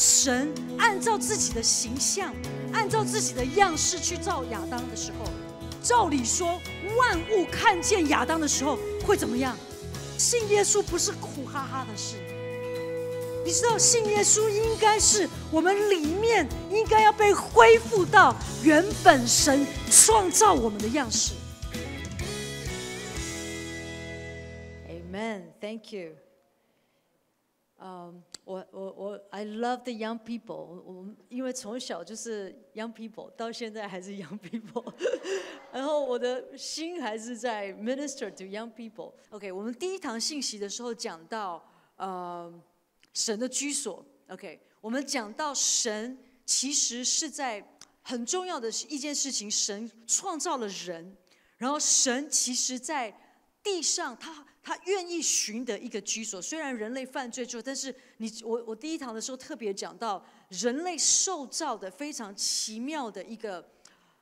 神按照自己的形象，按照自己的样式去造亚当的时候，照理说，万物看见亚当的时候会怎么样？信耶稣不是苦哈哈的事，你知道，信耶稣应该是我们里面应该要被恢复到原本神创造我们的样式。Amen. Thank you. 嗯，我我我，I love the young people。我因为从小就是 young people，到现在还是 young people。然后我的心还是在 minister to young people。OK，我们第一堂信息的时候讲到，嗯，神的居所。OK，我们讲到神其实是在很重要的一件事情，神创造了人，然后神其实在地上，他。他愿意寻得一个居所，虽然人类犯罪之后，但是你我我第一堂的时候特别讲到，人类受造的非常奇妙的一个，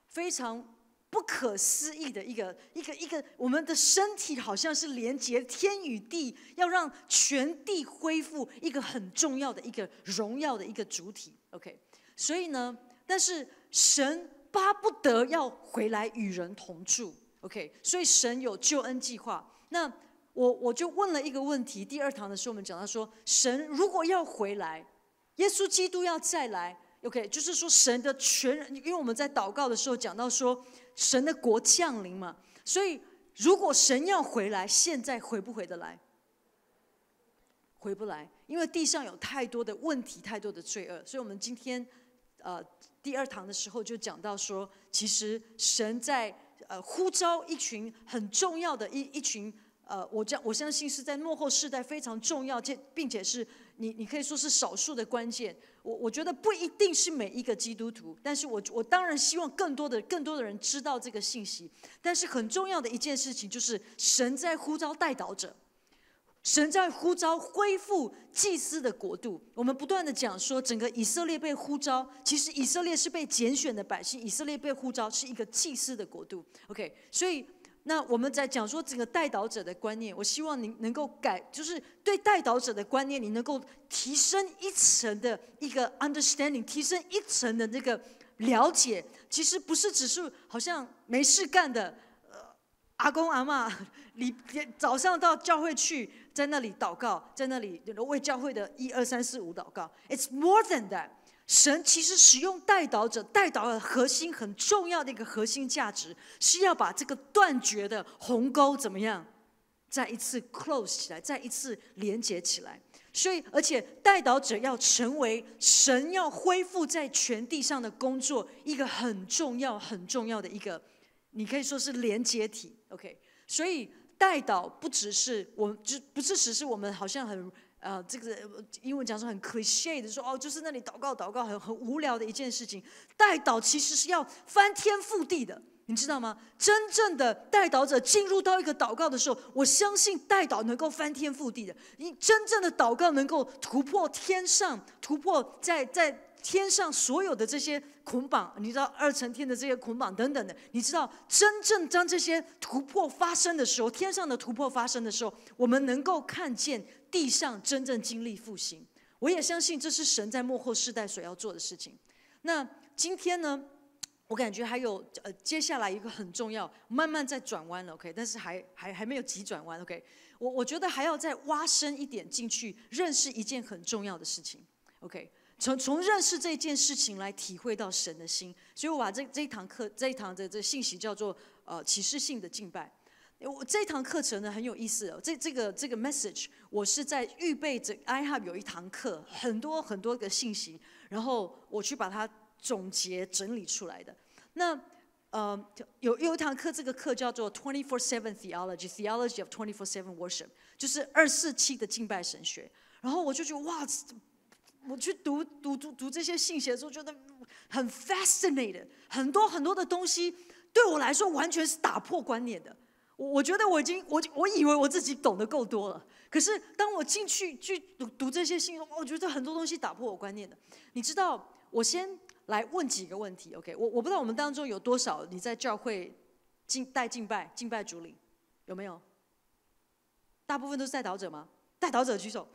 非常不可思议的一个一个一个，我们的身体好像是连接天与地，要让全地恢复一个很重要的一个荣耀的一个主体。OK，所以呢，但是神巴不得要回来与人同住。OK，所以神有救恩计划。那我我就问了一个问题，第二堂的时候我们讲到说，神如果要回来，耶稣基督要再来，OK，就是说神的全，因为我们在祷告的时候讲到说，神的国降临嘛，所以如果神要回来，现在回不回得来？回不来，因为地上有太多的问题，太多的罪恶，所以我们今天呃第二堂的时候就讲到说，其实神在呃呼召一群很重要的一一群。呃，我这我相信是在幕后世代非常重要，且并且是你你可以说是少数的关键。我我觉得不一定是每一个基督徒，但是我我当然希望更多的更多的人知道这个信息。但是很重要的一件事情就是，神在呼召代祷者，神在呼召恢复祭司的国度。我们不断的讲说，整个以色列被呼召，其实以色列是被拣选的百姓，以色列被呼召是一个祭司的国度。OK，所以。那我们在讲说整个代导者的观念，我希望你能够改，就是对代导者的观念，你能够提升一层的一个 understanding，提升一层的那个了解。其实不是只是好像没事干的阿公阿妈，你 早上到教会去，在那里祷告，在那里为教会的一二三四五祷告。It's more than that. 神其实使用代祷者，代祷的核心很重要的一个核心价值，是要把这个断绝的鸿沟怎么样，再一次 close 起来，再一次连接起来。所以，而且代祷者要成为神要恢复在全地上的工作一个很重要很重要的一个，你可以说是连接体。OK，所以代祷不只是我们，就不是只是我们好像很。啊，这个英文讲说很 c l i c h e 的说，哦，就是那里祷告祷告，很很无聊的一件事情。代祷其实是要翻天覆地的，你知道吗？真正的代祷者进入到一个祷告的时候，我相信代祷能够翻天覆地的。你真正的祷告能够突破天上，突破在在天上所有的这些捆绑，你知道二层天的这些捆绑等等的。你知道真正当这些突破发生的时候，天上的突破发生的时候，我们能够看见。地上真正经历复兴，我也相信这是神在幕后世代所要做的事情。那今天呢，我感觉还有呃接下来一个很重要，慢慢在转弯了，OK，但是还还还没有急转弯，OK，我我觉得还要再挖深一点进去，认识一件很重要的事情，OK，从从认识这件事情来体会到神的心，所以我把这这一堂课这一堂的这信息叫做呃启示性的敬拜。我这堂课程呢很有意思哦。这这个这个 message，我是在预备着，I have 有一堂课，很多很多个信息，然后我去把它总结整理出来的。那呃有有一堂课，这个课叫做 Twenty Four Seven Theology，Theology of Twenty Four Seven Worship，就是二四七的敬拜神学。然后我就觉得哇，我去读读读读这些信息的时候，觉得很 fascinated，很多很多的东西对我来说完全是打破观念的。我我觉得我已经，我我以为我自己懂得够多了。可是当我进去去读读这些信，我觉得很多东西打破我观念的。你知道，我先来问几个问题，OK？我我不知道我们当中有多少你在教会敬带敬拜敬拜主领，有没有？大部分都是在导者吗？带导者举手，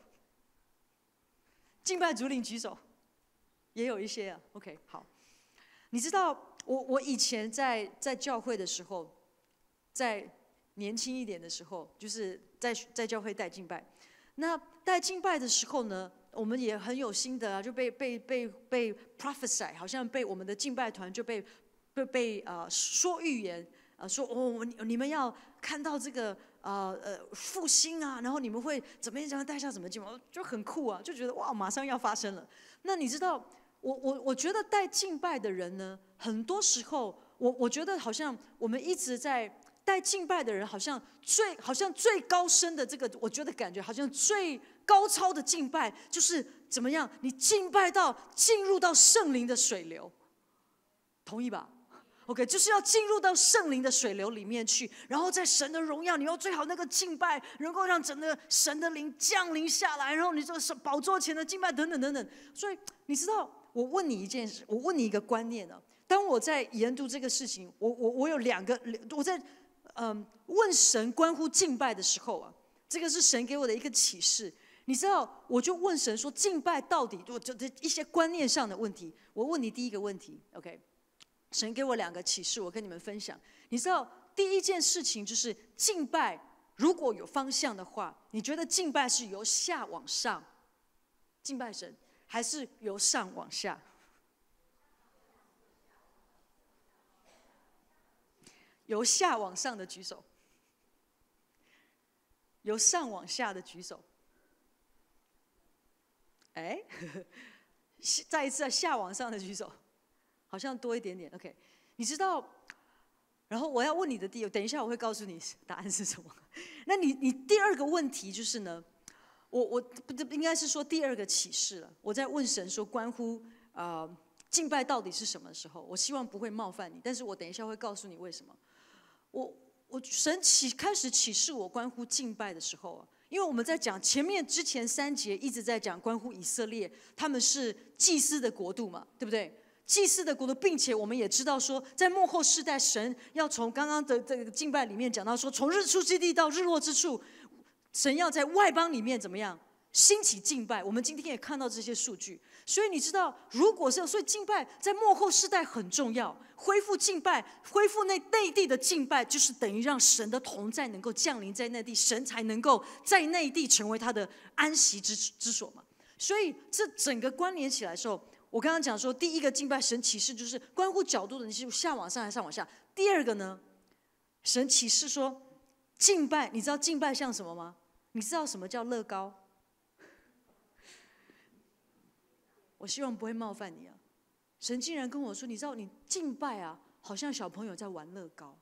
敬拜主领举手，也有一些啊，OK？好，你知道，我我以前在在教会的时候，在年轻一点的时候，就是在在教会带敬拜。那带敬拜的时候呢，我们也很有心得啊，就被被被被 prophesy，好像被我们的敬拜团就被被被呃说预言，呃说哦，你们要看到这个啊呃复兴啊，然后你们会怎么样带下怎么敬拜，就很酷啊，就觉得哇，马上要发生了。那你知道，我我我觉得带敬拜的人呢，很多时候，我我觉得好像我们一直在。带敬拜的人好像最好像最高深的这个，我觉得感觉好像最高超的敬拜就是怎么样？你敬拜到进入到圣灵的水流，同意吧？OK，就是要进入到圣灵的水流里面去，然后在神的荣耀，你要最好那个敬拜能够让整个神的灵降临下来，然后你这个宝座前的敬拜等等等等。所以你知道，我问你一件事，我问你一个观念呢？当我在研读这个事情，我我我有两个，我在。嗯，问神关乎敬拜的时候啊，这个是神给我的一个启示。你知道，我就问神说，敬拜到底，我就这一些观念上的问题。我问你第一个问题，OK？神给我两个启示，我跟你们分享。你知道，第一件事情就是敬拜，如果有方向的话，你觉得敬拜是由下往上敬拜神，还是由上往下？由下往上的举手，由上往下的举手，哎，再一次啊，下往上的举手，好像多一点点。OK，你知道，然后我要问你的第，等一下我会告诉你答案是什么。那你你第二个问题就是呢，我我不应该是说第二个启示了，我在问神说关乎啊敬拜到底是什么的时候，我希望不会冒犯你，但是我等一下会告诉你为什么。我我神启开始启示我关乎敬拜的时候，因为我们在讲前面之前三节一直在讲关乎以色列，他们是祭司的国度嘛，对不对？祭司的国度，并且我们也知道说，在幕后世代，神要从刚刚的这个敬拜里面讲到说，从日出之地到日落之处，神要在外邦里面怎么样兴起敬拜？我们今天也看到这些数据。所以你知道，如果是所以敬拜在幕后世代很重要，恢复敬拜，恢复那内地的敬拜，就是等于让神的同在能够降临在内地，神才能够在内地成为他的安息之之所嘛。所以这整个关联起来的时候，我刚刚讲说，第一个敬拜神启示就是关乎角度的，你是下往上还是上往下？第二个呢，神启示说敬拜，你知道敬拜像什么吗？你知道什么叫乐高？我希望不会冒犯你啊！神竟然跟我说，你知道你敬拜啊，好像小朋友在玩乐高。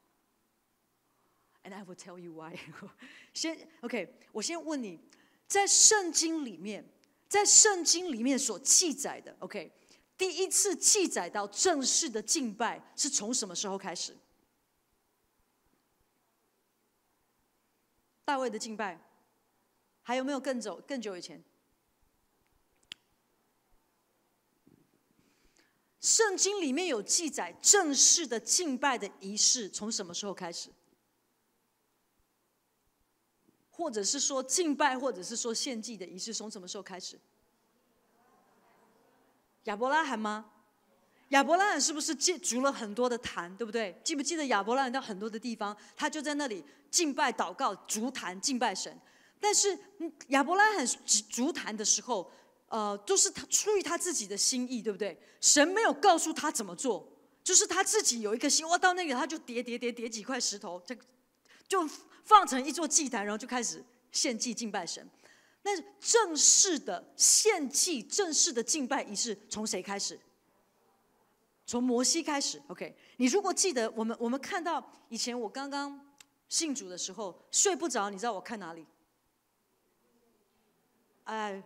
And I will tell you why。先，OK，我先问你，在圣经里面，在圣经里面所记载的，OK，第一次记载到正式的敬拜是从什么时候开始？大卫的敬拜，还有没有更久更久以前？圣经里面有记载正式的敬拜的仪式从什么时候开始？或者是说敬拜，或者是说献祭的仪式从什么时候开始？亚伯拉罕吗？亚伯拉罕是不是借足了很多的坛，对不对？记不记得亚伯拉罕到很多的地方，他就在那里敬拜、祷告、足坛敬拜神？但是亚伯拉罕足坛的时候。呃，都是他出于他自己的心意，对不对？神没有告诉他怎么做，就是他自己有一颗心。我到那个，他就叠叠叠叠几块石头，就就放成一座祭坛，然后就开始献祭敬拜神。那正式的献祭，正式的敬拜，仪式从谁开始？从摩西开始。OK，你如果记得我们，我们看到以前我刚刚信主的时候睡不着，你知道我看哪里？哎。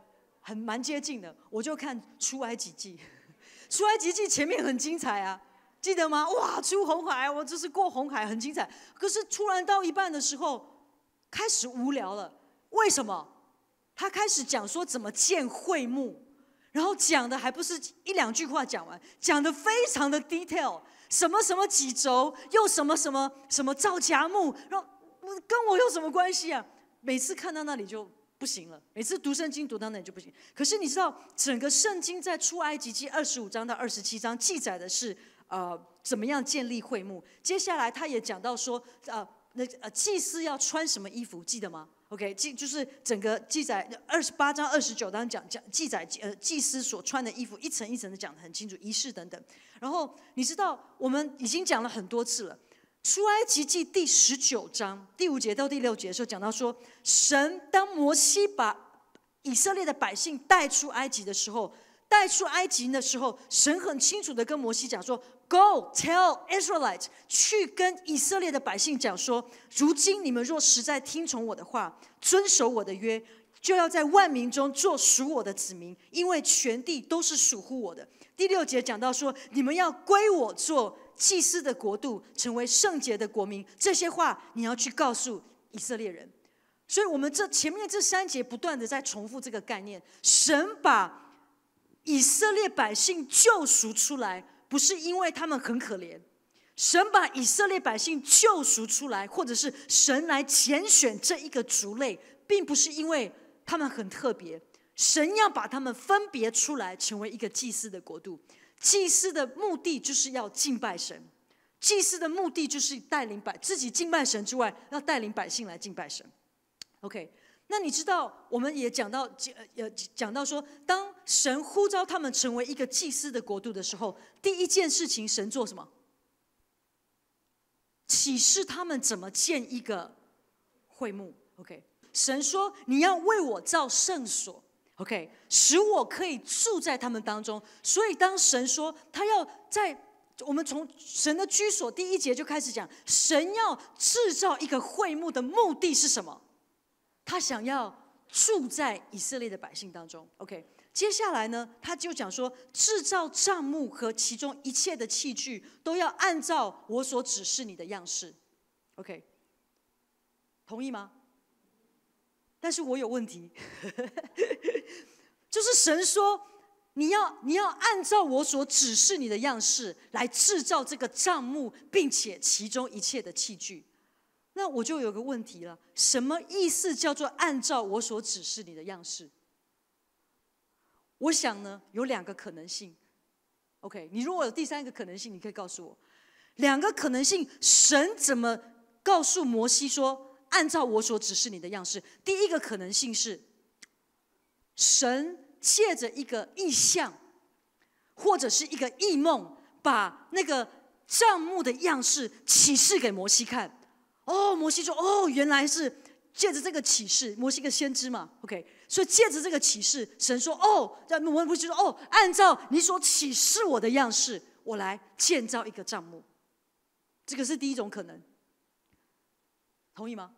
很蛮接近的，我就看《出埃及记》，《出埃及记》前面很精彩啊，记得吗？哇，出红海，我这是过红海，很精彩。可是突然到一半的时候，开始无聊了。为什么？他开始讲说怎么建会幕，然后讲的还不是一两句话讲完，讲的非常的 detail，什么什么几轴，又什么什么什么造夹木，然后跟我有什么关系啊？每次看到那里就。不行了，每次读圣经读到那里就不行。可是你知道，整个圣经在出埃及记二十五章到二十七章记载的是呃，怎么样建立会幕？接下来他也讲到说，呃，那呃，祭司要穿什么衣服？记得吗？OK，记就是整个记载二十八章二十九章讲讲记载呃，祭司所穿的衣服一层一层的讲得很清楚，仪式等等。然后你知道，我们已经讲了很多次了。出埃及记第十九章第五节到第六节的时候，讲到说，神当摩西把以色列的百姓带出埃及的时候，带出埃及的时候，神很清楚的跟摩西讲说：“Go tell Israelite，去跟以色列的百姓讲说，如今你们若实在听从我的话，遵守我的约，就要在万民中做属我的子民，因为全地都是属乎我的。”第六节讲到说，你们要归我做。祭司的国度，成为圣洁的国民，这些话你要去告诉以色列人。所以，我们这前面这三节不断的在重复这个概念：神把以色列百姓救赎出来，不是因为他们很可怜；神把以色列百姓救赎出来，或者是神来拣选这一个族类，并不是因为他们很特别。神要把他们分别出来，成为一个祭司的国度。祭司的目的就是要敬拜神，祭司的目的就是带领百自己敬拜神之外，要带领百姓来敬拜神。OK，那你知道我们也讲到讲呃讲到说，当神呼召他们成为一个祭司的国度的时候，第一件事情神做什么？启示他们怎么建一个会幕。OK，神说你要为我造圣所。OK，使我可以住在他们当中。所以当神说他要在我们从神的居所第一节就开始讲，神要制造一个会幕的目的是什么？他想要住在以色列的百姓当中。OK，接下来呢，他就讲说，制造帐幕和其中一切的器具都要按照我所指示你的样式。OK，同意吗？但是我有问题，就是神说你要你要按照我所指示你的样式来制造这个账目，并且其中一切的器具。那我就有个问题了，什么意思叫做按照我所指示你的样式？我想呢，有两个可能性。OK，你如果有第三个可能性，你可以告诉我。两个可能性，神怎么告诉摩西说？按照我所指示你的样式，第一个可能性是，神借着一个意象，或者是一个异梦，把那个帐目的样式启示给摩西看。哦，摩西说：“哦，原来是借着这个启示。”摩西个先知嘛？OK，所以借着这个启示，神说：“哦，在摩西说：‘哦，按照你所启示我的样式，我来建造一个帐目。’这个是第一种可能，同意吗？”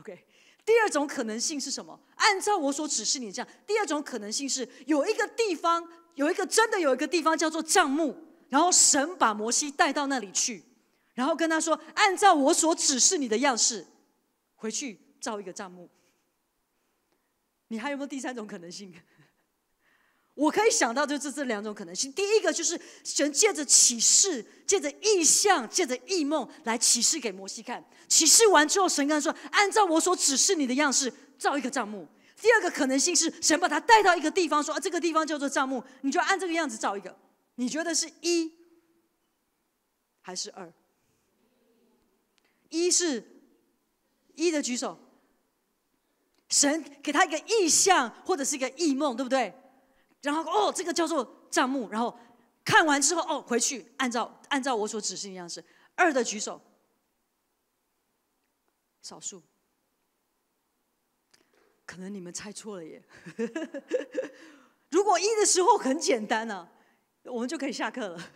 OK，第二种可能性是什么？按照我所指示你这样。第二种可能性是有一个地方，有一个真的有一个地方叫做帐幕，然后神把摩西带到那里去，然后跟他说：“按照我所指示你的样式，回去造一个帐幕。”你还有没有第三种可能性？我可以想到就是这两种可能性。第一个就是神借着启示、借着意象、借着异梦来启示给摩西看。启示完之后，神跟他说：“按照我所指示你的样式造一个帐幕。”第二个可能性是神把他带到一个地方，说：“啊，这个地方叫做帐幕，你就按这个样子造一个。”你觉得是一还是二？一是一的举手。神给他一个意象或者是一个异梦，对不对？然后哦，这个叫做账目。然后看完之后哦，回去按照按照我所指示的样式。二的举手，少数，可能你们猜错了耶。如果一的时候很简单呢，我们就可以下课了。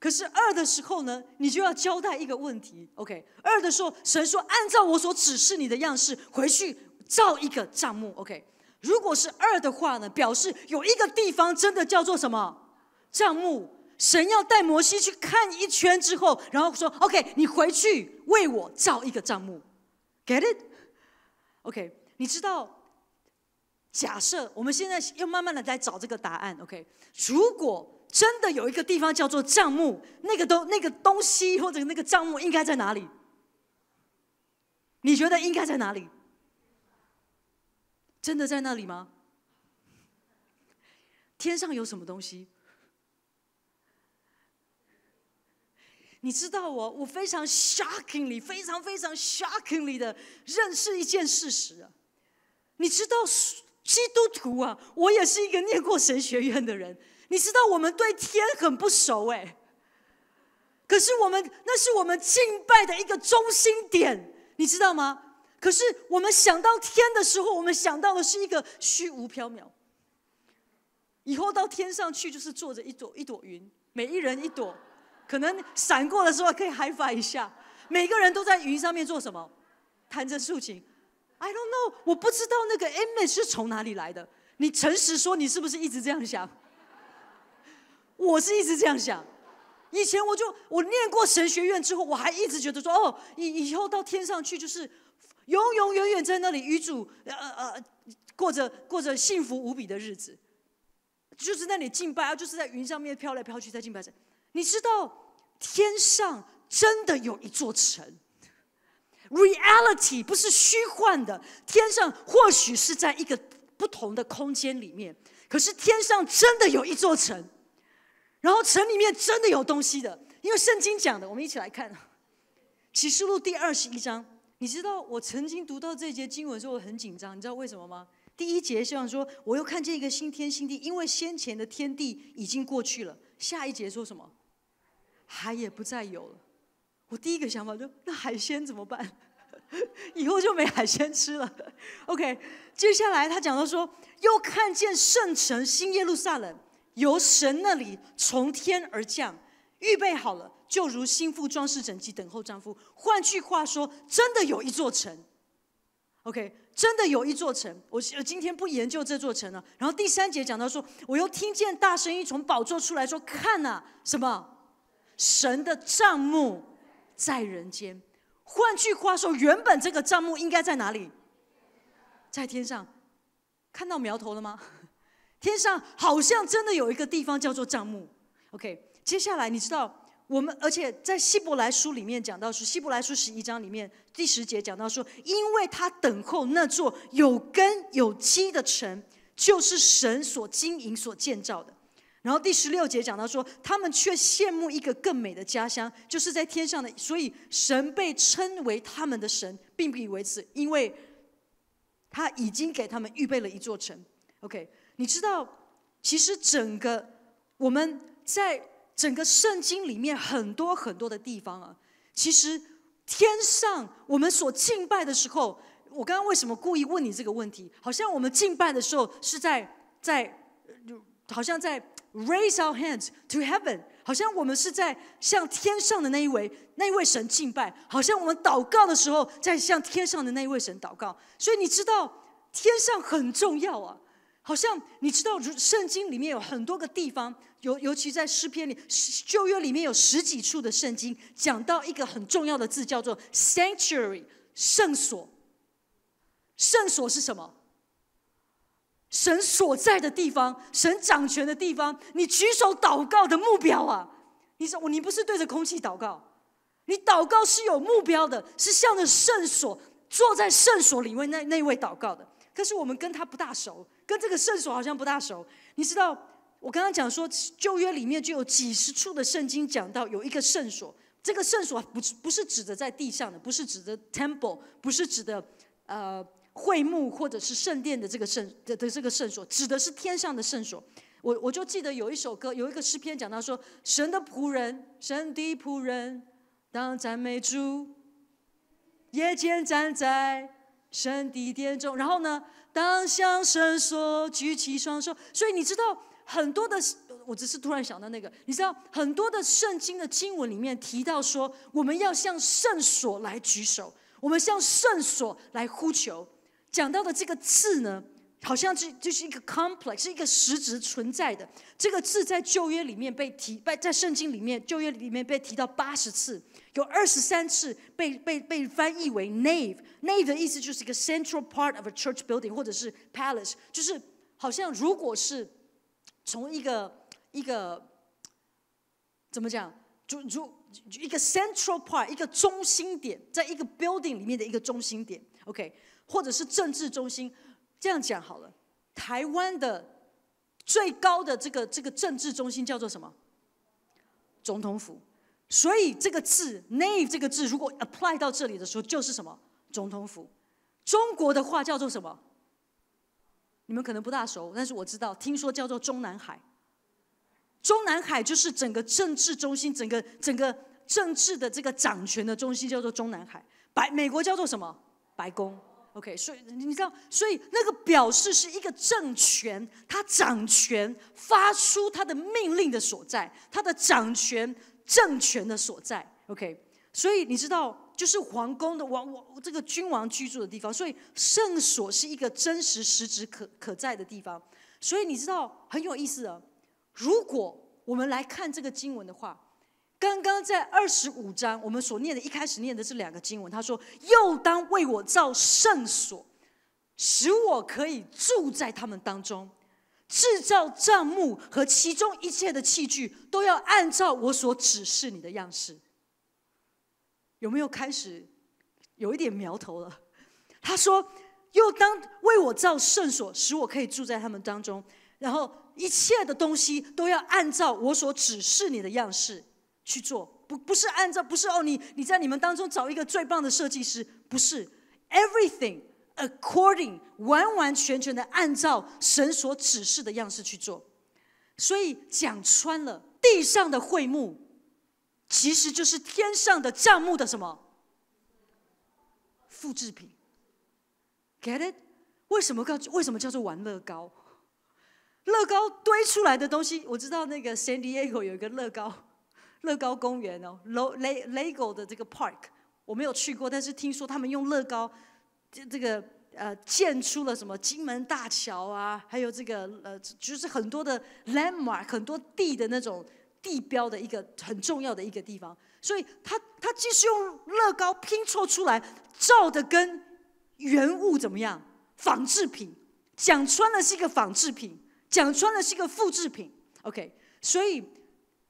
可是二的时候呢，你就要交代一个问题。OK，二的时候，神说按照我所指示你的样式回去造一个账目。OK。如果是二的话呢，表示有一个地方真的叫做什么账目？神要带摩西去看一圈之后，然后说：“OK，你回去为我造一个账目，get it？OK，你知道？假设我们现在又慢慢的在找这个答案，OK？如果真的有一个地方叫做账目，那个都那个东西或者那个账目应该在哪里？你觉得应该在哪里？真的在那里吗？天上有什么东西？你知道我，我非常 shockingly，非常非常 shockingly 的认识一件事实啊！你知道基督徒啊，我也是一个念过神学院的人。你知道我们对天很不熟哎，可是我们那是我们敬拜的一个中心点，你知道吗？可是我们想到天的时候，我们想到的是一个虚无缥缈。以后到天上去就是坐着一朵一朵云，每一人一朵，可能闪过的时候可以 high 一下。每个人都在云上面做什么？弹着竖琴？I don't know，我不知道那个 image 是从哪里来的。你诚实说，你是不是一直这样想？我是一直这样想。以前我就我念过神学院之后，我还一直觉得说，哦，以以后到天上去就是。永永远远在那里与主，呃呃，过着过着幸福无比的日子，就是那里敬拜，啊，就是在云上面飘来飘去，在敬拜着。你知道天上真的有一座城，reality 不是虚幻的，天上或许是在一个不同的空间里面，可是天上真的有一座城，然后城里面真的有东西的，因为圣经讲的，我们一起来看，启示录第二十一章。你知道我曾经读到这节经文时候，我很紧张。你知道为什么吗？第一节希望说我又看见一个新天新地，因为先前的天地已经过去了。下一节说什么？海也不再有了。我第一个想法就那海鲜怎么办？以后就没海鲜吃了。OK，接下来他讲到说又看见圣城新耶路撒冷由神那里从天而降，预备好了。就如心腹装饰整齐等候丈夫。换句话说，真的有一座城。OK，真的有一座城。我今天不研究这座城了。然后第三节讲到说，我又听见大声音从宝座出来说：“看啊，什么？神的账目在人间。”换句话说，原本这个账目应该在哪里？在天上。看到苗头了吗？天上好像真的有一个地方叫做账目。OK，接下来你知道？我们而且在希伯来书里面讲到说，希伯来书十一章里面第十节讲到说，因为他等候那座有根有基的城，就是神所经营所建造的。然后第十六节讲到说，他们却羡慕一个更美的家乡，就是在天上的。所以神被称为他们的神，并不以为耻，因为他已经给他们预备了一座城。OK，你知道，其实整个我们在。整个圣经里面很多很多的地方啊，其实天上我们所敬拜的时候，我刚刚为什么故意问你这个问题？好像我们敬拜的时候是在在，好像在 raise our hands to heaven，好像我们是在向天上的那一位那一位神敬拜，好像我们祷告的时候在向天上的那一位神祷告。所以你知道天上很重要啊，好像你知道圣经里面有很多个地方。尤尤其在诗篇里，旧约里面有十几处的圣经讲到一个很重要的字，叫做 “sanctuary” 圣所。圣所是什么？神所在的地方，神掌权的地方。你举手祷告的目标啊！你说我你不是对着空气祷告，你祷告是有目标的，是向着圣所，坐在圣所里面那那位祷告的。可是我们跟他不大熟，跟这个圣所好像不大熟。你知道？我刚刚讲说，旧约里面就有几十处的圣经讲到有一个圣所。这个圣所不不是指的在地上的，不是指的 temple，不是指的呃会幕或者是圣殿的这个圣的的这个圣所，指的是天上的圣所。我我就记得有一首歌，有一个诗篇讲到说，神的仆人，神的仆人，当赞美主，夜间站在神的殿中，然后呢，当向神说举起双手。所以你知道。很多的，我只是突然想到那个，你知道，很多的圣经的经文里面提到说，我们要向圣所来举手，我们向圣所来呼求。讲到的这个字呢，好像就就是一个 complex，是一个实质存在的。这个字在旧约里面被提，在在圣经里面，旧约里面被提到八十次，有二十三次被被被翻译为 nave，nave 的意思就是一个 central part of a church building 或者是 palace，就是好像如果是从一个一个怎么讲，就就一个 central part，一个中心点，在一个 building 里面的一个中心点，OK，或者是政治中心，这样讲好了。台湾的最高的这个这个政治中心叫做什么？总统府。所以这个字 name 这个字，如果 apply 到这里的时候，就是什么？总统府。中国的话叫做什么？你们可能不大熟，但是我知道，听说叫做中南海。中南海就是整个政治中心，整个整个政治的这个掌权的中心叫做中南海。白美国叫做什么？白宫。OK，所以你知道，所以那个表示是一个政权，它掌权、发出它的命令的所在，它的掌权政权的所在。OK，所以你知道。就是皇宫的王，我这个君王居住的地方，所以圣所是一个真实实指可可在的地方。所以你知道很有意思的，如果我们来看这个经文的话，刚刚在二十五章，我们所念的一开始念的是两个经文，他说：“又当为我造圣所，使我可以住在他们当中。制造帐幕和其中一切的器具，都要按照我所指示你的样式。”有没有开始有一点苗头了？他说：“又当为我造圣所，使我可以住在他们当中。然后一切的东西都要按照我所指示你的样式去做。不，不是按照，不是哦，你你在你们当中找一个最棒的设计师，不是 everything according，完完全全的按照神所指示的样式去做。所以讲穿了，地上的会幕。”其实就是天上的账目的什么复制品，get it？为什么告诉为什么叫做玩乐高？乐高堆出来的东西，我知道那个 San Diego 有一个乐高乐高公园哦 l a Lego 的这个 Park，我没有去过，但是听说他们用乐高这这个呃建出了什么金门大桥啊，还有这个呃就是很多的 landmark，很多地的那种。地标的一个很重要的一个地方，所以他他即使用乐高拼凑出来，照的跟原物怎么样？仿制品，讲穿了是一个仿制品，讲穿了是一个复制品。OK，所以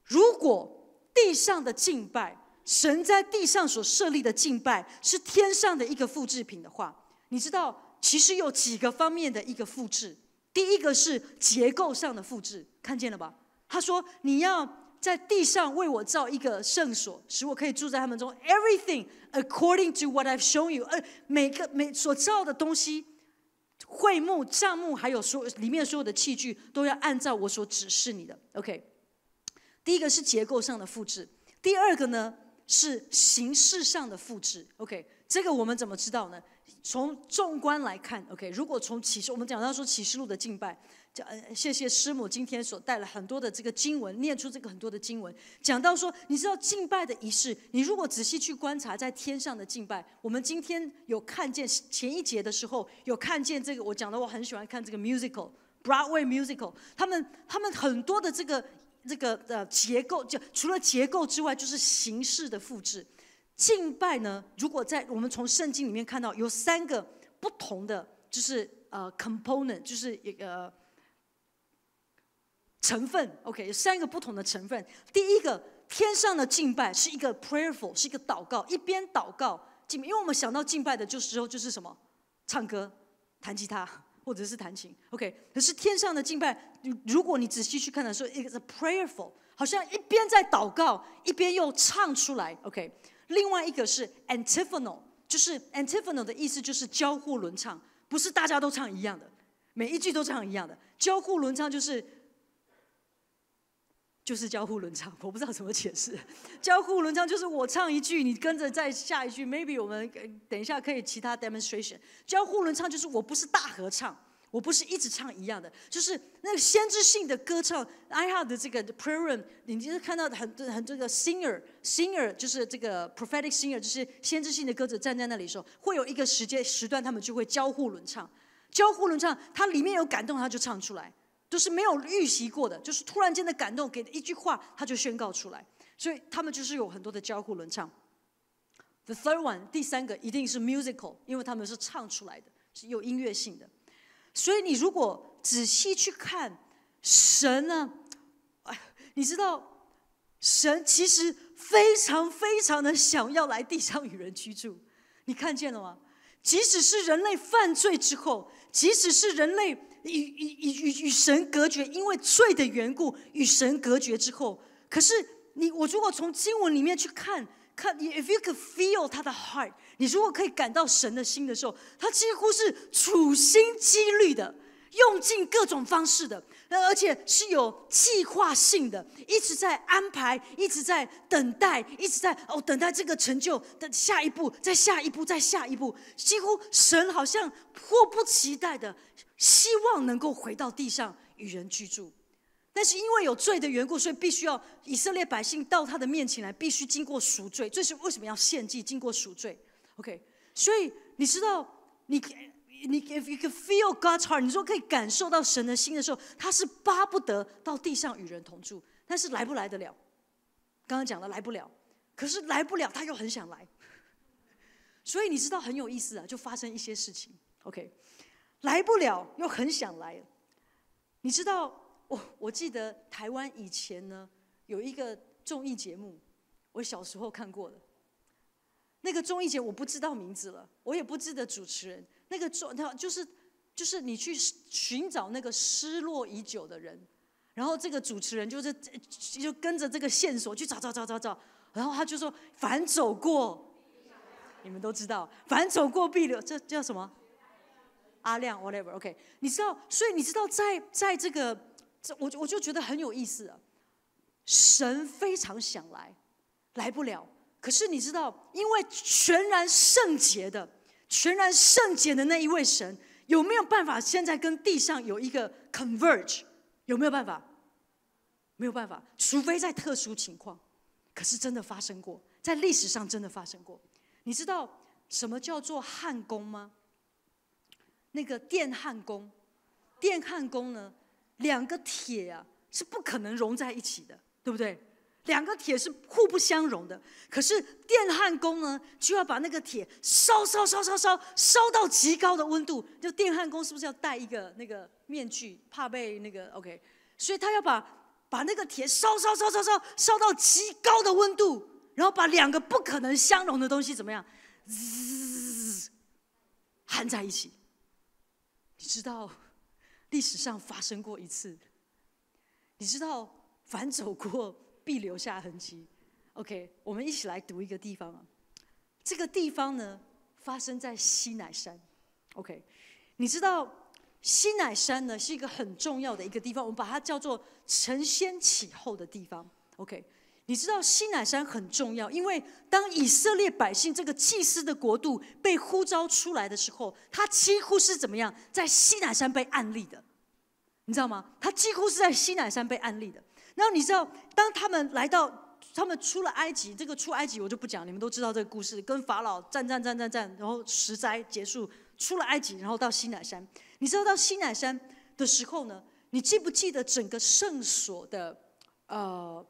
如果地上的敬拜，神在地上所设立的敬拜是天上的一个复制品的话，你知道其实有几个方面的一个复制。第一个是结构上的复制，看见了吧？他说你要。在地上为我造一个圣所，使我可以住在他们中。Everything according to what I've shown you，呃，每个每所造的东西，会幕、帐幕，还有所里面所有的器具，都要按照我所指示你的。OK，第一个是结构上的复制，第二个呢是形式上的复制。OK，这个我们怎么知道呢？从纵观来看，OK，如果从启示，我们讲到说启示录的敬拜。讲，谢谢师母今天所带了很多的这个经文，念出这个很多的经文，讲到说，你知道敬拜的仪式，你如果仔细去观察，在天上的敬拜，我们今天有看见前一节的时候，有看见这个，我讲的我很喜欢看这个 musical，Broadway musical，他们他们很多的这个这个呃结构，就除了结构之外，就是形式的复制。敬拜呢，如果在我们从圣经里面看到，有三个不同的，就是呃 component，就是一个。成分 OK，有三个不同的成分。第一个，天上的敬拜是一个 prayerful，是一个祷告，一边祷告，因为，我们想到敬拜的就时候就是什么，唱歌、弹吉他 或者是弹琴，OK。可是天上的敬拜，如果你仔细去看的时候，一个 prayerful，好像一边在祷告，一边又唱出来，OK。另外一个是 antiphonal，就是 antiphonal 的意思就是交互轮唱，不是大家都唱一样的，每一句都唱一样的，交互轮唱就是。就是交互轮唱，我不知道怎么解释。交互轮唱就是我唱一句，你跟着再下一句。Maybe 我们等一下可以其他 demonstration。交互轮唱就是我不是大合唱，我不是一直唱一样的，就是那个先知性的歌唱。I h a v e 的这个 prayer room，你就是看到很多很多个 singer，singer 就是这个 prophetic singer，就是先知性的歌者站在那里的时候，会有一个时间时段，他们就会交互轮唱。交互轮唱，它里面有感动，他就唱出来。就是没有预习过的，就是突然间的感动，给的一句话，他就宣告出来。所以他们就是有很多的交互轮唱。The third one，第三个一定是 musical，因为他们是唱出来的，是有音乐性的。所以你如果仔细去看神呢，哎，你知道神其实非常非常的想要来地上与人居住，你看见了吗？即使是人类犯罪之后，即使是人类。与与与与与神隔绝，因为罪的缘故与神隔绝之后，可是你我如果从经文里面去看看，你 if you c o u l d feel 他的 heart，你如果可以感到神的心的时候，他几乎是处心积虑的，用尽各种方式的，而且是有计划性的，一直在安排，一直在等待，一直在哦等待这个成就，等下一步，再下一步，再下一步，几乎神好像迫不及待的。希望能够回到地上与人居住，但是因为有罪的缘故，所以必须要以色列百姓到他的面前来，必须经过赎罪。这是为什么要献祭，经过赎罪？OK，所以你知道，你你 if you can feel God's heart，你说可以感受到神的心的时候，他是巴不得到地上与人同住，但是来不来得了？刚刚讲了，来不了。可是来不了，他又很想来。所以你知道很有意思啊，就发生一些事情。OK。来不了，又很想来。你知道，我我记得台湾以前呢有一个综艺节目，我小时候看过的。那个综艺节目我不知道名字了，我也不记得主持人。那个做他就是就是你去寻找那个失落已久的人，然后这个主持人就是就跟着这个线索去找找找找找，然后他就说反走过，你们都知道反走过碧流，这叫什么？阿亮，whatever，OK，你知道，所以你知道，在在这个，这我我就觉得很有意思啊。神非常想来，来不了。可是你知道，因为全然圣洁的、全然圣洁的那一位神，有没有办法现在跟地上有一个 converge？有没有办法？没有办法，除非在特殊情况。可是真的发生过，在历史上真的发生过。你知道什么叫做汉宫吗？那个电焊工，电焊工呢，两个铁啊是不可能融在一起的，对不对？两个铁是互不相融的。可是电焊工呢，就要把那个铁烧烧烧烧烧烧到极高的温度。就电焊工是不是要戴一个那个面具，怕被那个 OK？所以他要把把那个铁烧烧烧烧烧烧到极高的温度，然后把两个不可能相融的东西怎么样，滋，焊在一起。你知道，历史上发生过一次。你知道，凡走过必留下痕迹。OK，我们一起来读一个地方啊。这个地方呢，发生在西乃山。OK，你知道西乃山呢是一个很重要的一个地方，我们把它叫做承先启后的地方。OK。你知道西南山很重要，因为当以色列百姓这个祭司的国度被呼召出来的时候，他几乎是怎么样在西南山被安立的？你知道吗？他几乎是在西南山被安立的。然后你知道，当他们来到，他们出了埃及，这个出埃及我就不讲，你们都知道这个故事，跟法老战战战战战，然后十灾结束，出了埃及，然后到西南山。你知道到西南山的时候呢？你记不记得整个圣所的呃？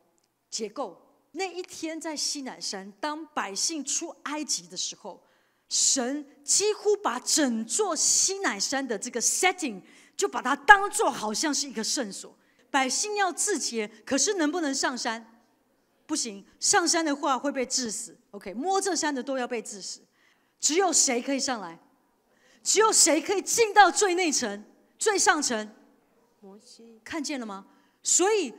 结构那一天在西南山，当百姓出埃及的时候，神几乎把整座西南山的这个 setting 就把它当做好像是一个圣所。百姓要自洁，可是能不能上山？不行，上山的话会被致死。OK，摸这山的都要被致死。只有谁可以上来？只有谁可以进到最内层、最上层？摩西看见了吗？所以。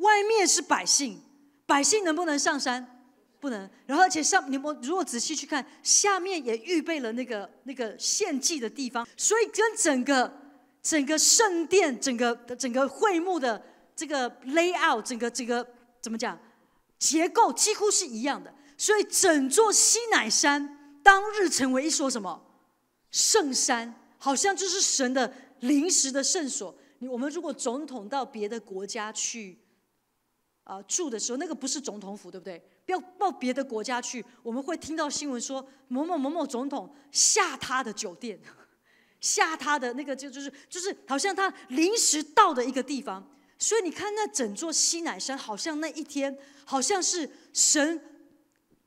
外面是百姓，百姓能不能上山？不能。然后，而且上你们如果仔细去看，下面也预备了那个那个献祭的地方，所以跟整个整个圣殿、整个整个会幕的这个 layout，整个整个怎么讲，结构几乎是一样的。所以，整座西乃山当日成为一所什么圣山？好像就是神的临时的圣所。我们如果总统到别的国家去，啊，住的时候那个不是总统府，对不对？不要到别的国家去。我们会听到新闻说某某某某总统下他的酒店，下他的那个就就是就是好像他临时到的一个地方。所以你看那整座西乃山，好像那一天好像是神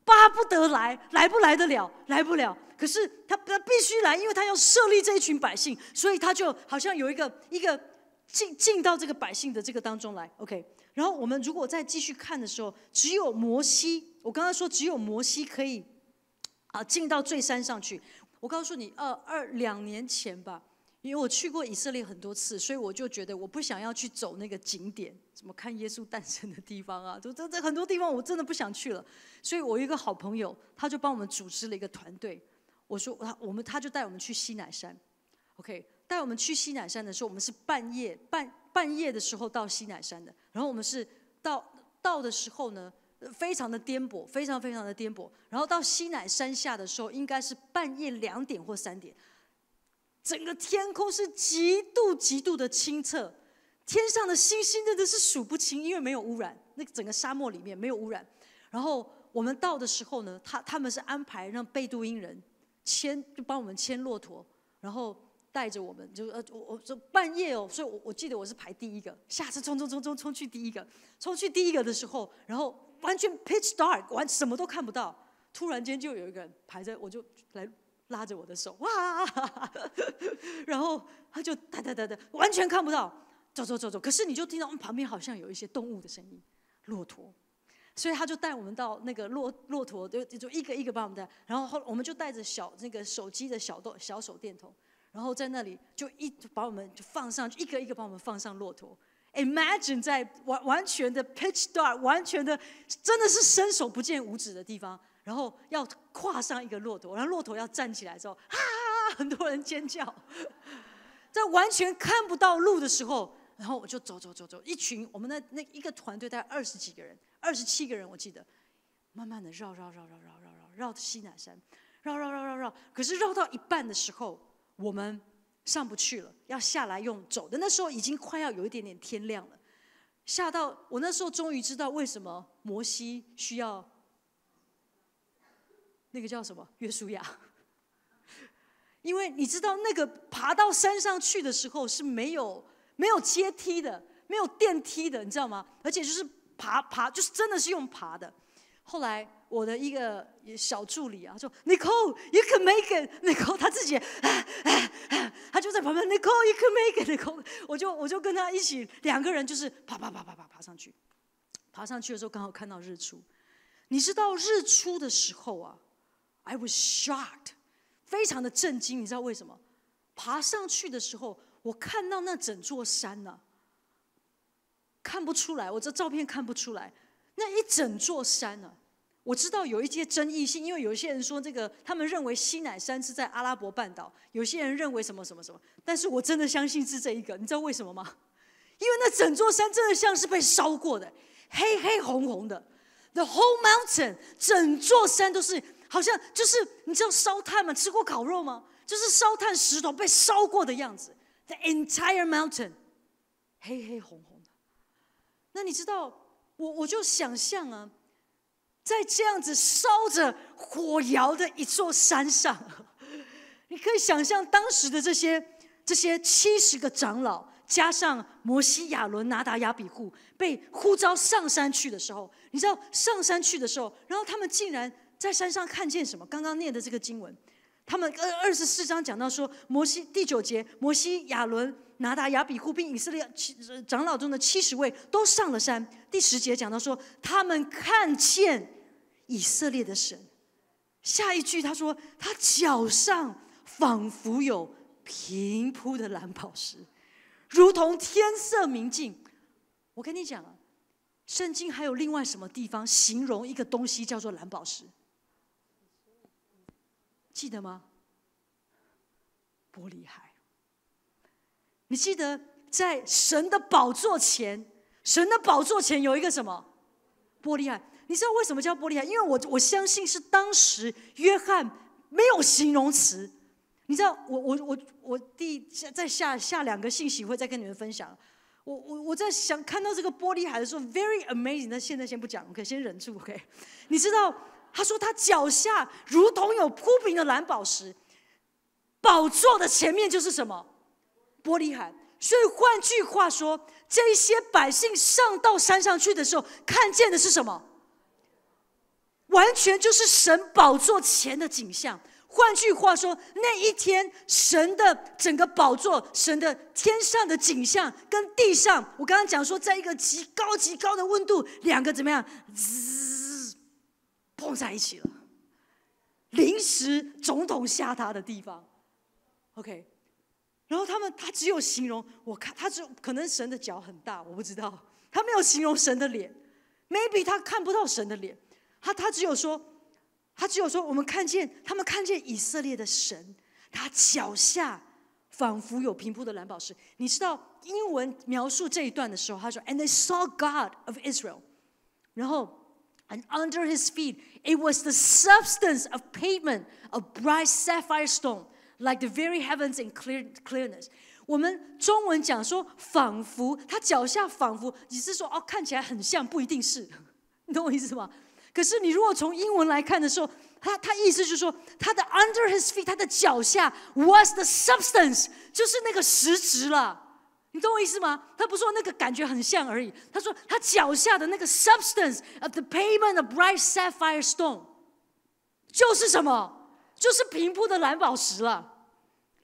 巴不得来，来不来得了，来不了。可是他他必须来，因为他要设立这一群百姓，所以他就好像有一个一个进进到这个百姓的这个当中来。OK。然后我们如果再继续看的时候，只有摩西，我刚刚说只有摩西可以啊进到最山上去。我告诉你，二二两年前吧，因为我去过以色列很多次，所以我就觉得我不想要去走那个景点，怎么看耶稣诞生的地方啊？都 这这很多地方我真的不想去了。所以我一个好朋友，他就帮我们组织了一个团队。我说啊，我们他就带我们去西乃山，OK。在我们去西乃山的时候，我们是半夜半半夜的时候到西乃山的。然后我们是到到的时候呢，非常的颠簸，非常非常的颠簸。然后到西乃山下的时候，应该是半夜两点或三点。整个天空是极度极度的清澈，天上的星星真的是数不清，因为没有污染，那整个沙漠里面没有污染。然后我们到的时候呢，他他们是安排让贝都因人牵，就帮我们牵骆驼，然后。带着我们，就呃，我我就半夜哦，所以我我记得我是排第一个，下次冲冲冲冲冲去第一个，冲去第一个的时候，然后完全 pitch dark，完什么都看不到，突然间就有一个人排着，我就来拉着我的手，哇，然后他就哒哒哒哒，完全看不到，走走走走，可是你就听到我们旁边好像有一些动物的声音，骆驼，所以他就带我们到那个骆骆驼，就就一个一个把我们带，然后后我们就带着小那个手机的小动小手电筒。然后在那里就一把我们就放上去，一个一个把我们放上骆驼。Imagine 在完完全的 pitch dark，完全的真的是伸手不见五指的地方，然后要跨上一个骆驼，然后骆驼要站起来之后，啊，很多人尖叫，在完全看不到路的时候，然后我就走走走走，一群我们的那一个团队大概二十几个人，二十七个人我记得，慢慢的绕绕绕绕绕绕绕绕到西南山，绕绕绕绕绕，可是绕到一半的时候。我们上不去了，要下来用走的。那时候已经快要有一点点天亮了，下到我那时候终于知道为什么摩西需要那个叫什么约书亚，因为你知道那个爬到山上去的时候是没有没有阶梯的，没有电梯的，你知道吗？而且就是爬爬，就是真的是用爬的。后来。我的一个小助理啊，说 Nicole，you can make it，Nicole，他自己，他就在旁边，Nicole，you can make it，Nicole。我就我就跟他一起，两个人就是爬爬爬爬爬爬上去，爬上去的时候刚好看到日出。你知道日出的时候啊，I was shocked，非常的震惊。你知道为什么？爬上去的时候，我看到那整座山呢，看不出来，我这照片看不出来，那一整座山呢。我知道有一些争议性，因为有些人说这个，他们认为西乃山是在阿拉伯半岛，有些人认为什么什么什么。但是我真的相信是这一个，你知道为什么吗？因为那整座山真的像是被烧过的，黑黑红红的。The whole mountain，整座山都是好像就是你知道烧炭吗？吃过烤肉吗？就是烧炭石头被烧过的样子。The entire mountain，黑黑红红的。那你知道我我就想象啊。在这样子烧着火窑的一座山上，你可以想象当时的这些这些七十个长老，加上摩西、亚伦、拿达、亚比户，被呼召上山去的时候，你知道上山去的时候，然后他们竟然在山上看见什么？刚刚念的这个经文，他们二二十四章讲到说，摩西第九节，摩西、亚伦、拿达、亚比户，并以色列七长老中的七十位都上了山。第十节讲到说，他们看见。以色列的神，下一句他说：“他脚上仿佛有平铺的蓝宝石，如同天色明净。”我跟你讲啊，圣经还有另外什么地方形容一个东西叫做蓝宝石？记得吗？玻璃海。你记得在神的宝座前，神的宝座前有一个什么玻璃海？你知道为什么叫玻璃海？因为我我相信是当时约翰没有形容词。你知道，我我我我第下再下下两个信息会再跟你们分享。我我我在想看到这个玻璃海的时候，very amazing。那现在先不讲，可以先忍住。OK？你知道他说他脚下如同有铺平的蓝宝石，宝座的前面就是什么？玻璃海。所以换句话说，这些百姓上到山上去的时候，看见的是什么？完全就是神宝座前的景象。换句话说，那一天神的整个宝座、神的天上的景象跟地上，我刚刚讲说，在一个极高极高的温度，两个怎么样，滋碰在一起了。临时总统下榻的地方，OK。然后他们，他只有形容我看，他只可能神的脚很大，我不知道，他没有形容神的脸，Maybe 他看不到神的脸。他他只有说，他只有说，我们看见他们看见以色列的神，他脚下仿佛有平铺的蓝宝石。你知道英文描述这一段的时候，他说：“And they saw God of Israel. 然后 And under his feet, it was the substance of pavement, a bright sapphire stone, like the very heavens in clear clearness.” 我们中文讲说，仿佛他脚下仿佛，只是说哦，看起来很像，不一定是。你懂我意思吗？可是你如果从英文来看的时候，他他意思就是说，他的 under his feet，他的脚下 was the substance，就是那个实质了。你懂我意思吗？他不说那个感觉很像而已，他说他脚下的那个 substance of the pavement of bright sapphire stone，就是什么？就是平铺的蓝宝石了。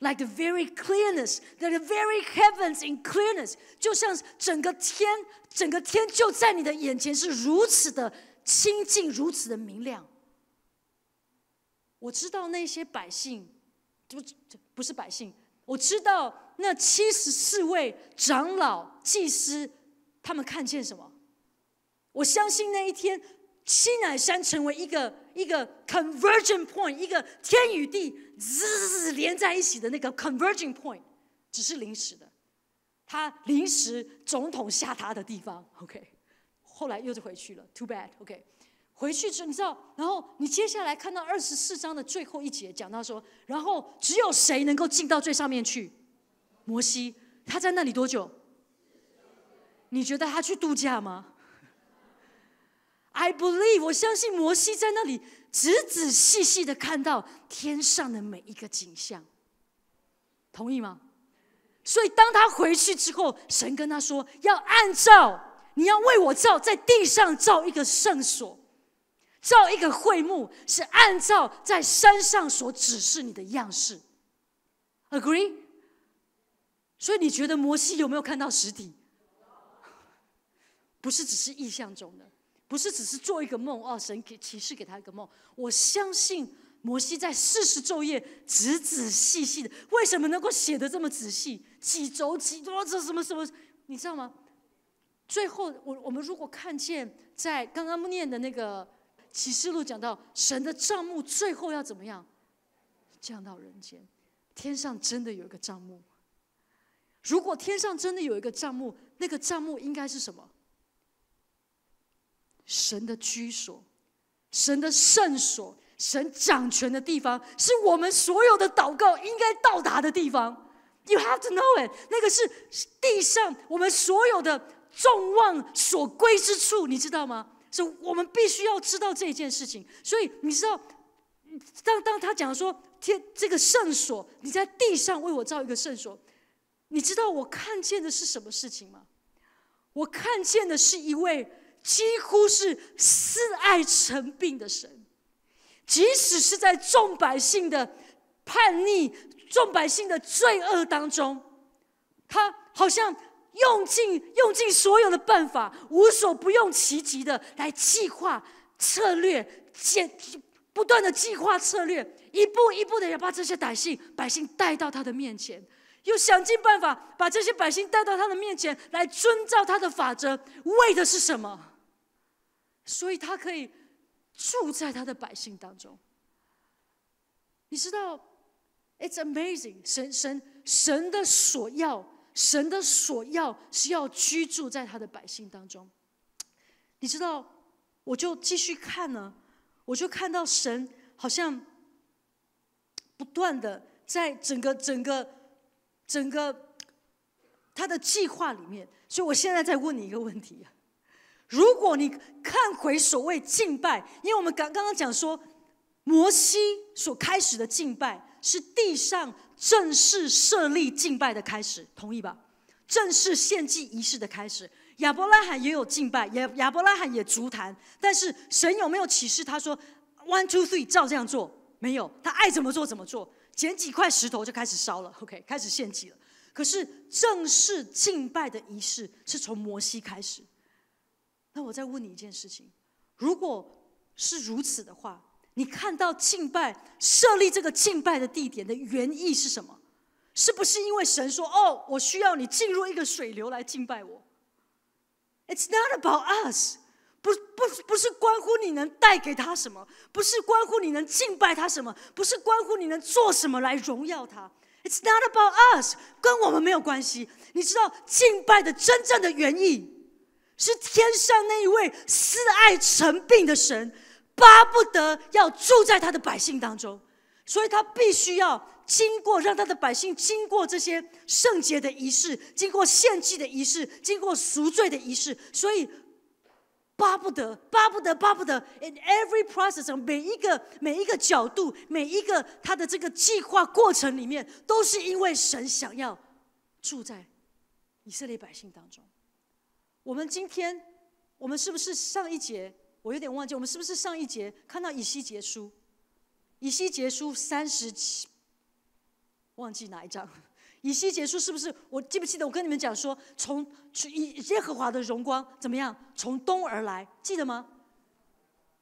Like the very clearness, the very heavens in clearness，就像整个天，整个天就在你的眼前，是如此的。心境如此的明亮，我知道那些百姓，不，就不是百姓。我知道那七十四位长老祭司，他们看见什么？我相信那一天，西奶山成为一个一个 convergent point，一个天与地兹连在一起的那个 convergent point，只是临时的，他临时总统下榻的地方。OK。后来又就回去了，too bad。OK，回去之后你知道，然后你接下来看到二十四章的最后一节，讲到说，然后只有谁能够进到最上面去？摩西，他在那里多久？你觉得他去度假吗？I believe，我相信摩西在那里仔仔细细的看到天上的每一个景象，同意吗？所以当他回去之后，神跟他说要按照。你要为我造，在地上造一个圣所，造一个会幕，是按照在山上所指示你的样式。Agree？所以你觉得摩西有没有看到实体？不是只是意象中的，不是只是做一个梦。哦，神给启示给他一个梦。我相信摩西在四十昼夜仔仔细细的，为什么能够写的这么仔细？几周几多这什么什么？你知道吗？最后，我我们如果看见在刚刚念的那个启示录讲到神的账目，最后要怎么样降到人间？天上真的有一个账目？如果天上真的有一个账目，那个账目应该是什么？神的居所，神的圣所，神掌权的地方，是我们所有的祷告应该到达的地方。You have to know it。那个是地上我们所有的。众望所归之处，你知道吗？是我们必须要知道这一件事情。所以你知道，当当他讲说天这个圣所，你在地上为我造一个圣所，你知道我看见的是什么事情吗？我看见的是一位几乎是四爱成病的神，即使是在众百姓的叛逆、众百姓的罪恶当中，他好像。用尽用尽所有的办法，无所不用其极的来计划策略，建不断的计划策略，一步一步的要把这些百姓百姓带到他的面前，又想尽办法把这些百姓带到他的面前来遵照他的法则，为的是什么？所以他可以住在他的百姓当中。你知道，It's amazing，神神神的所要。神的所要是要居住在他的百姓当中，你知道？我就继续看呢，我就看到神好像不断的在整个、整个、整个他的计划里面。所以我现在再问你一个问题：如果你看回所谓敬拜，因为我们刚刚刚讲说摩西所开始的敬拜是地上。正式设立敬拜的开始，同意吧？正式献祭仪式的开始，亚伯拉罕也有敬拜，亚亚伯拉罕也足坛，但是神有没有启示他说 “one two three” 照这样做？没有，他爱怎么做怎么做，捡几块石头就开始烧了。OK，开始献祭了。可是正式敬拜的仪式是从摩西开始。那我再问你一件事情：如果是如此的话？你看到敬拜设立这个敬拜的地点的原意是什么？是不是因为神说：“哦，我需要你进入一个水流来敬拜我？”It's not about us，不不不是关乎你能带给他什么，不是关乎你能敬拜他什么，不是关乎你能做什么来荣耀他。It's not about us，跟我们没有关系。你知道敬拜的真正的原意是天上那一位慈爱成病的神。巴不得要住在他的百姓当中，所以他必须要经过，让他的百姓经过这些圣洁的仪式，经过献祭的仪式，经过赎罪的仪式。所以，巴不得，巴不得，巴不得，i n every process 每一个每一个角度，每一个他的这个计划过程里面，都是因为神想要住在以色列百姓当中。我们今天，我们是不是上一节？我有点忘记，我们是不是上一节看到以西结书？以西结书三十七，忘记哪一章？以西结书是不是？我记不记得？我跟你们讲说，从以耶和华的荣光怎么样从东而来？记得吗？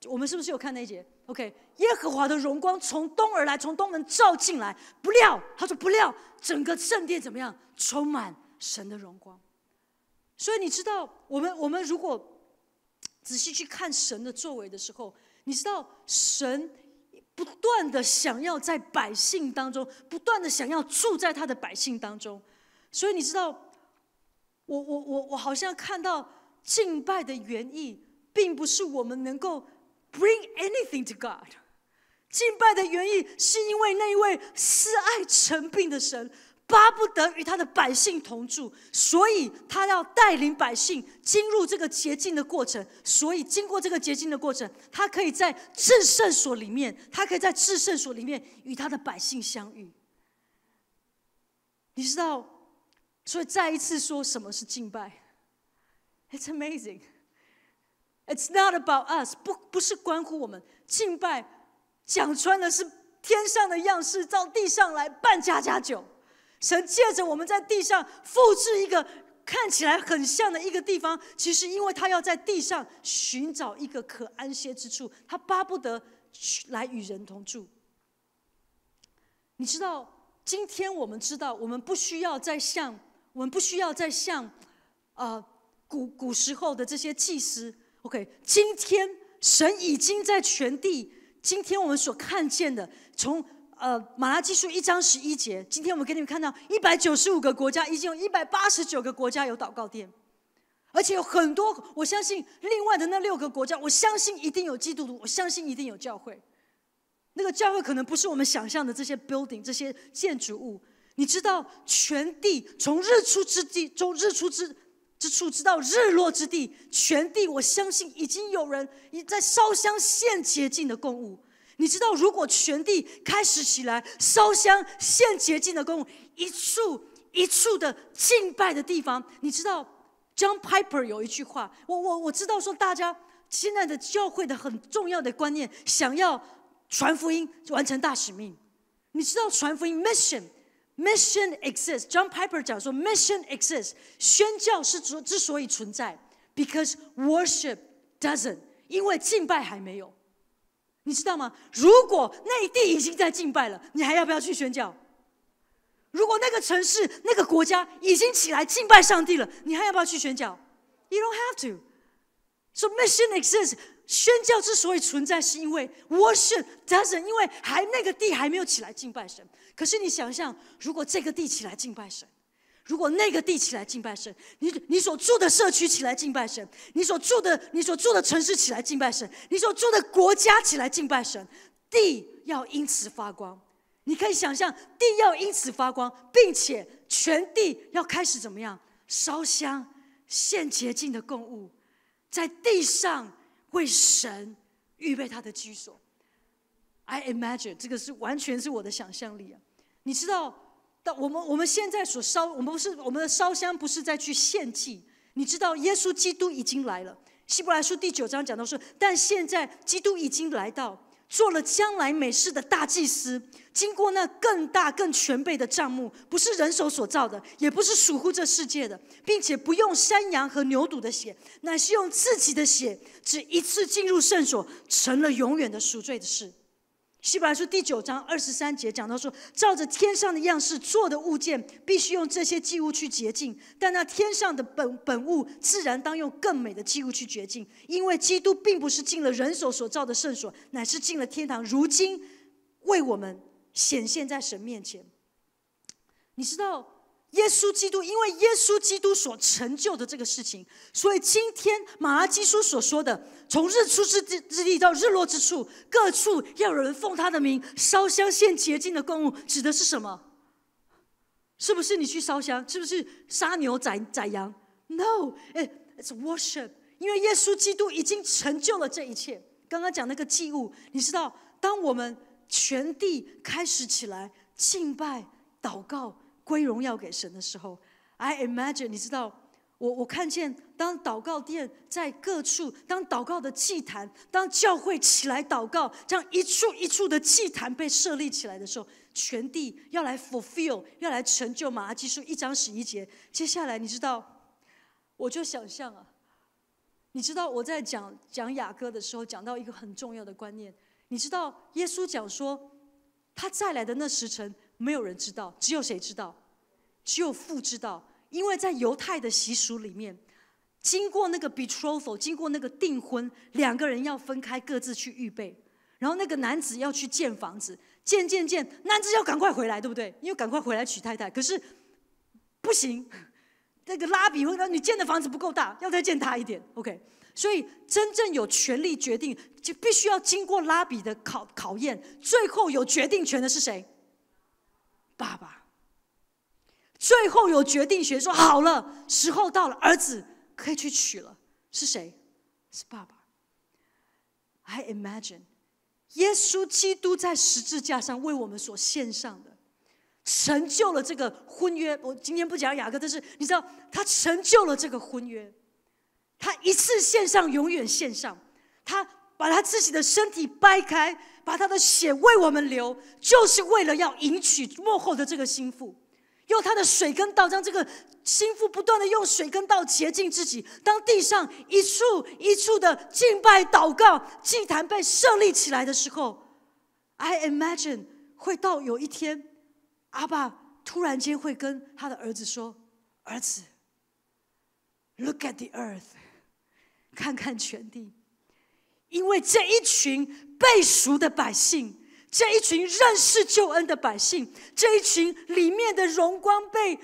我们是不是有看那一节？OK，耶和华的荣光从东而来，从东门照进来。不料，他说不料，整个圣殿怎么样充满神的荣光？所以你知道，我们我们如果。仔细去看神的作为的时候，你知道神不断的想要在百姓当中，不断的想要住在他的百姓当中，所以你知道，我我我我好像看到敬拜的原意，并不是我们能够 bring anything to God，敬拜的原意是因为那一位施爱成病的神。巴不得与他的百姓同住，所以他要带领百姓进入这个洁净的过程。所以经过这个洁净的过程，他可以在至圣所里面，他可以在至圣所里面与他的百姓相遇。你知道，所以再一次说，什么是敬拜？It's amazing. It's not about us. 不，不是关乎我们。敬拜讲穿的是天上的样式照地上来，办家家酒。神借着我们在地上复制一个看起来很像的一个地方，其实因为他要在地上寻找一个可安歇之处，他巴不得去来与人同住。你知道，今天我们知道，我们不需要再像，我们不需要再像，啊，古古时候的这些祭司。OK，今天神已经在全地，今天我们所看见的从。呃，马拉基书一章十一节，今天我们给你们看到一百九十五个国家，已经有一百八十九个国家有祷告殿，而且有很多。我相信另外的那六个国家，我相信一定有基督徒，我相信一定有教会。那个教会可能不是我们想象的这些 building 这些建筑物。你知道，全地从日出之地从日出之之处，直到日落之地，全地我相信已经有人已在烧香献洁净的供物。你知道，如果全地开始起来烧香献洁净的供，一处一处的敬拜的地方，你知道，John Piper 有一句话，我我我知道说，大家现在的教会的很重要的观念，想要传福音完成大使命，你知道传福音 mission，mission exists。John Piper 讲说，mission exists，宣教是之之所以存在，because worship doesn't，因为敬拜还没有。你知道吗？如果内地已经在敬拜了，你还要不要去宣教？如果那个城市、那个国家已经起来敬拜上帝了，你还要不要去宣教？You don't have to. So mission exists. 宣教之所以存在，是因为 worship does. n t 因为还那个地还没有起来敬拜神。可是你想象，如果这个地起来敬拜神，如果那个地起来敬拜神，你你所住的社区起来敬拜神，你所住的你所住的城市起来敬拜神，你所住的国家起来敬拜神，地要因此发光。你可以想象，地要因此发光，并且全地要开始怎么样？烧香献洁净的供物，在地上为神预备他的居所。I imagine 这个是完全是我的想象力啊，你知道。那我们我们现在所烧，我们不是我们的烧香，不是在去献祭。你知道，耶稣基督已经来了。希伯来书第九章讲到说，但现在基督已经来到，做了将来美事的大祭司，经过那更大更全备的帐幕，不是人手所造的，也不是属乎这世界的，并且不用山羊和牛犊的血，乃是用自己的血，只一次进入圣所，成了永远的赎罪的事。希伯来书第九章二十三节讲到说，照着天上的样式做的物件，必须用这些祭物去洁净；但那天上的本本物，自然当用更美的祭物去洁净，因为基督并不是进了人手所造的圣所，乃是进了天堂，如今为我们显现在神面前。你知道？耶稣基督，因为耶稣基督所成就的这个事情，所以今天马拉基书所说的“从日出之之地到日落之处，各处要有人奉他的名烧香献洁净的供物”，指的是什么？是不是你去烧香？是不是杀牛宰宰羊？No，i t s worship。因为耶稣基督已经成就了这一切。刚刚讲那个祭物，你知道，当我们全地开始起来敬拜祷告。归荣耀给神的时候，I imagine，你知道，我我看见当祷告殿在各处，当祷告的祭坛，当教会起来祷告，这样一处一处的祭坛被设立起来的时候，全地要来 fulfill，要来成就马太基书一章十一节。接下来，你知道，我就想象啊，你知道我在讲讲雅歌的时候，讲到一个很重要的观念，你知道耶稣讲说，他再来的那时辰。没有人知道，只有谁知道，只有父知道。因为在犹太的习俗里面，经过那个 betrothal，经过那个订婚，两个人要分开各自去预备。然后那个男子要去建房子，建建建，男子要赶快回来，对不对？因为赶快回来娶太太。可是不行，那个拉比会说：“你建的房子不够大，要再建大一点。” OK。所以真正有权利决定，就必须要经过拉比的考考验。最后有决定权的是谁？爸爸，最后有决定权，说好了，时候到了，儿子可以去娶了。是谁？是爸爸。I imagine，耶稣基督在十字架上为我们所献上的，成就了这个婚约。我今天不讲雅各，但是你知道，他成就了这个婚约，他一次献上，永远献上，他。把他自己的身体掰开，把他的血为我们流，就是为了要迎娶幕后的这个心腹。用他的水跟道，将这个心腹不断的用水跟道洁净自己。当地上一处一处的敬拜、祷告、祭坛被设立起来的时候，I imagine 会到有一天，阿爸突然间会跟他的儿子说：“儿子，Look at the earth，看看全地。”因为这一群背熟的百姓，这一群认识救恩的百姓，这一群里面的荣光被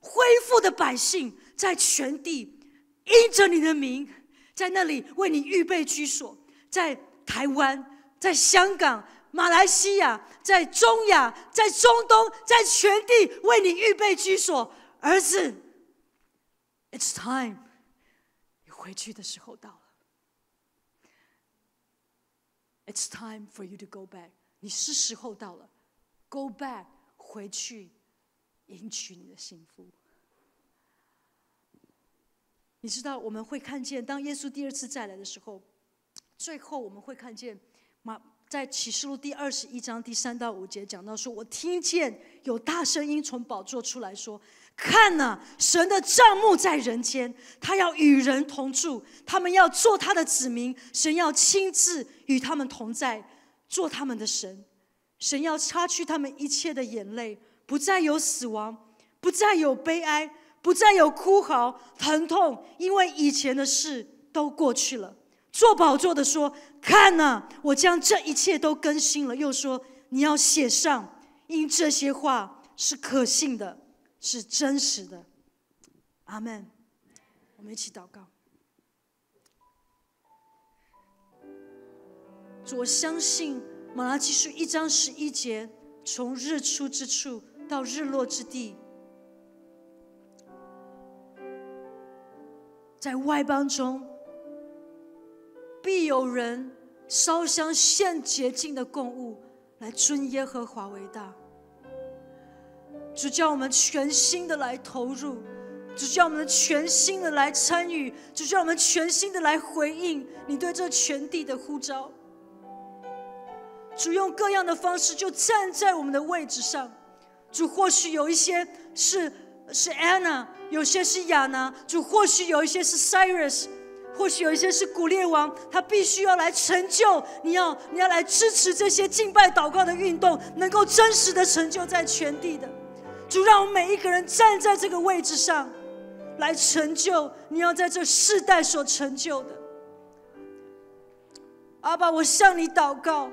恢复的百姓，在全地因着你的名，在那里为你预备居所，在台湾，在香港、马来西亚，在中亚、在中东，在全地为你预备居所。儿子，It's time，你回去的时候到。It's time for you to go back。你是时候到了，go back 回去，迎娶你的幸福。你知道我们会看见，当耶稣第二次再来的时候，最后我们会看见马在启示录第二十一章第三到五节讲到，说我听见有大声音从宝座出来说。看呐，神的帐目在人间，他要与人同住，他们要做他的子民，神要亲自与他们同在，做他们的神。神要擦去他们一切的眼泪，不再有死亡，不再有悲哀，不再有哭嚎、疼痛，因为以前的事都过去了。做宝座的说：“看呐，我将这一切都更新了。”又说：“你要写上，因这些话是可信的。”是真实的，阿门。我们一起祷告。我相信马拉基书一章十一节：“从日出之处到日落之地，在外邦中必有人烧香献洁净的供物，来尊耶和华为大。”主叫我们全心的来投入，主叫我们全心的来参与，主叫我们全心的来回应你对这全地的呼召。主用各样的方式就站在我们的位置上。主或许有一些是是安娜，有些是亚娜，主或许有一些是 Cyrus，或许有一些是古列王，他必须要来成就，你要你要来支持这些敬拜祷告的运动，能够真实的成就在全地的。主让我们每一个人站在这个位置上，来成就你要在这世代所成就的。阿爸，我向你祷告，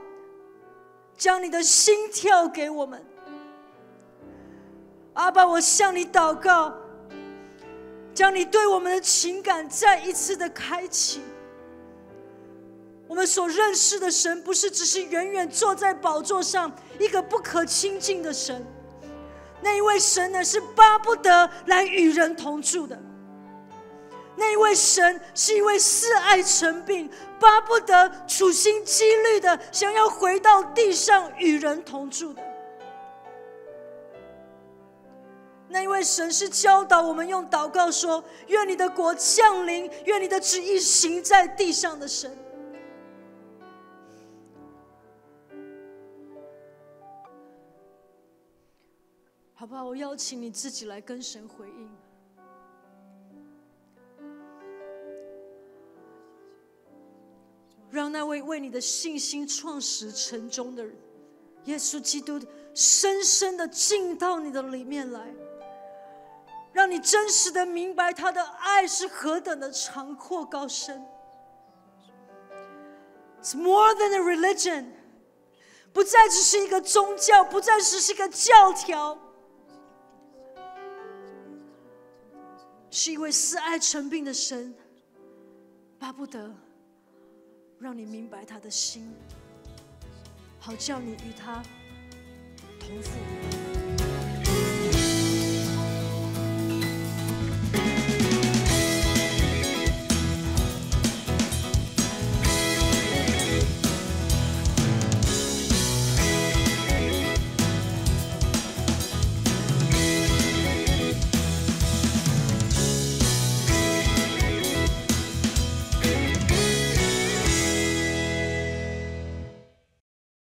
将你的心跳给我们。阿爸，我向你祷告，将你对我们的情感再一次的开启。我们所认识的神，不是只是远远坐在宝座上一个不可亲近的神。那一位神呢，是巴不得来与人同住的。那一位神是一位示爱成病，巴不得处心积虑的想要回到地上与人同住的。那一位神是教导我们用祷告说：“愿你的国降临，愿你的旨意行在地上的神。”好不好？我邀请你自己来跟神回应，让那位为你的信心创始成终的人——耶稣基督，深深的进到你的里面来，让你真实的明白他的爱是何等的长阔高深。It's more than a religion，不再只是一个宗教，不再只是一个教条。是一位示爱成病的神，巴不得让你明白他的心，好叫你与他同赴。